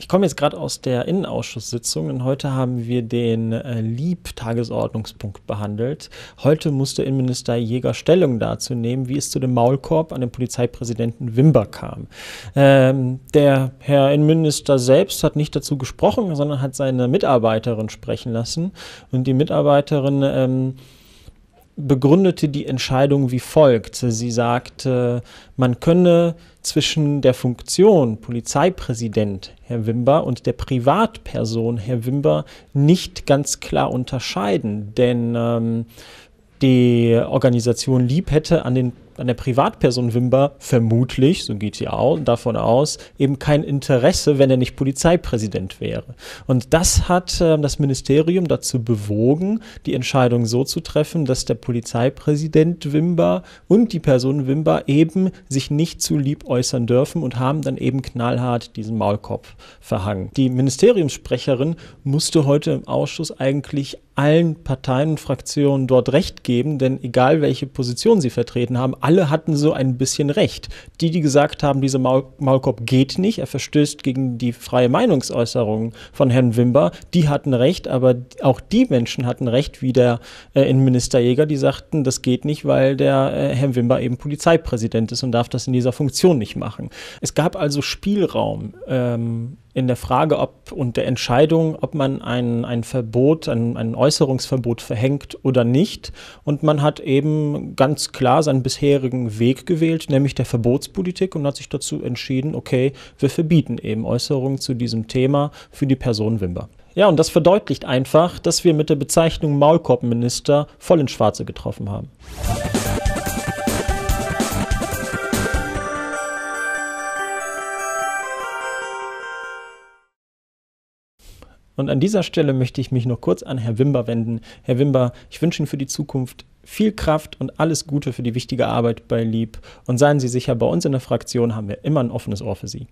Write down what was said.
Ich komme jetzt gerade aus der Innenausschusssitzung und heute haben wir den äh, Lieb-Tagesordnungspunkt behandelt. Heute musste Innenminister Jäger Stellung dazu nehmen, wie es zu dem Maulkorb an den Polizeipräsidenten Wimber kam. Ähm, der Herr Innenminister selbst hat nicht dazu gesprochen, sondern hat seine Mitarbeiterin sprechen lassen und die Mitarbeiterin ähm, begründete die Entscheidung wie folgt. Sie sagte, man könne zwischen der Funktion Polizeipräsident Herr Wimber und der Privatperson Herr Wimber nicht ganz klar unterscheiden, denn ähm, die Organisation lieb hätte an den an der Privatperson Wimber vermutlich, so geht sie auch, davon aus, eben kein Interesse, wenn er nicht Polizeipräsident wäre. Und das hat äh, das Ministerium dazu bewogen, die Entscheidung so zu treffen, dass der Polizeipräsident Wimber und die Person Wimber eben sich nicht zu lieb äußern dürfen und haben dann eben knallhart diesen Maulkopf verhangen. Die Ministeriumssprecherin musste heute im Ausschuss eigentlich allen Parteien und Fraktionen dort recht geben, denn egal welche Position sie vertreten haben, alle hatten so ein bisschen recht. Die, die gesagt haben, dieser Maul Maulkorb geht nicht, er verstößt gegen die freie Meinungsäußerung von Herrn Wimber, die hatten recht, aber auch die Menschen hatten recht, wie der äh, Innenminister Jäger, die sagten, das geht nicht, weil der äh, Herr Wimber eben Polizeipräsident ist und darf das in dieser Funktion nicht machen. Es gab also Spielraum. Ähm, in der Frage ob, und der Entscheidung, ob man ein, ein Verbot, ein, ein Äußerungsverbot verhängt oder nicht. Und man hat eben ganz klar seinen bisherigen Weg gewählt, nämlich der Verbotspolitik und hat sich dazu entschieden, okay, wir verbieten eben Äußerungen zu diesem Thema für die Person Wimber. Ja, und das verdeutlicht einfach, dass wir mit der Bezeichnung Maulkorbminister voll ins Schwarze getroffen haben. Und an dieser Stelle möchte ich mich noch kurz an Herr Wimber wenden. Herr Wimber, ich wünsche Ihnen für die Zukunft viel Kraft und alles Gute für die wichtige Arbeit bei Lieb. Und seien Sie sicher, bei uns in der Fraktion haben wir immer ein offenes Ohr für Sie.